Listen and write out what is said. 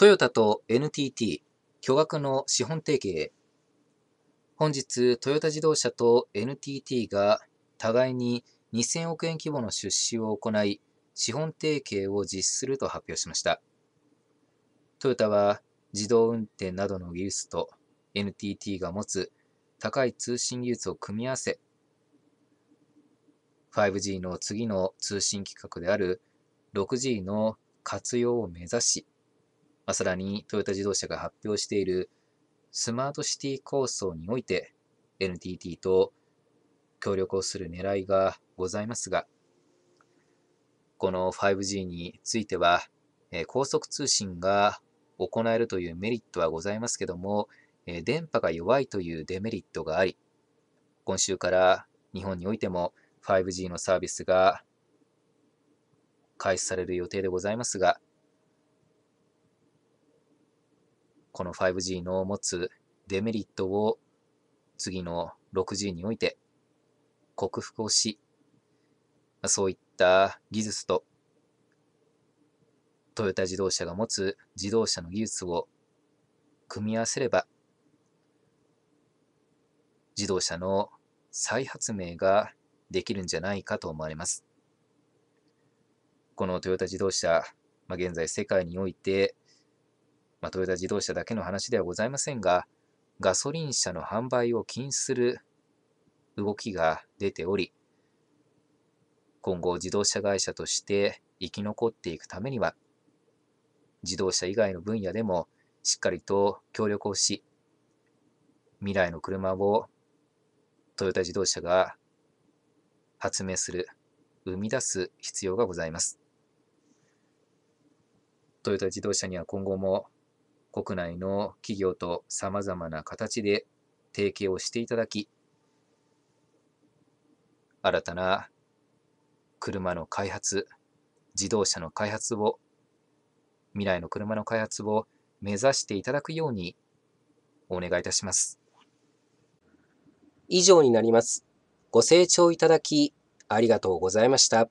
トヨタと NTT、巨額の資本提携へ。本日、トヨタ自動車と NTT が互いに2000億円規模の出資を行い、資本提携を実施すると発表しました。トヨタは自動運転などの技術と NTT が持つ高い通信技術を組み合わせ、5G の次の通信規格である 6G の活用を目指し、まあ、さらにトヨタ自動車が発表しているスマートシティ構想において NTT と協力をする狙いがございますが、この 5G については、え高速通信が行えるというメリットはございますけども、え電波が弱いというデメリットがあり、今週から日本においても 5G のサービスが開始される予定でございますが、この 5G の持つデメリットを次の 6G において克服をし、そういった技術とトヨタ自動車が持つ自動車の技術を組み合わせれば、自動車の再発明ができるんじゃないかと思われます。このトヨタ自動車、まあ、現在世界においてまあ、トヨタ自動車だけの話ではございませんが、ガソリン車の販売を禁止する動きが出ており、今後自動車会社として生き残っていくためには、自動車以外の分野でもしっかりと協力をし、未来の車をトヨタ自動車が発明する、生み出す必要がございます。トヨタ自動車には今後も国内の企業とさまざまな形で提携をしていただき、新たな車の開発、自動車の開発を、未来の車の開発を目指していただくようにお願いいたします。以上になります。ご清聴いただきありがとうございました。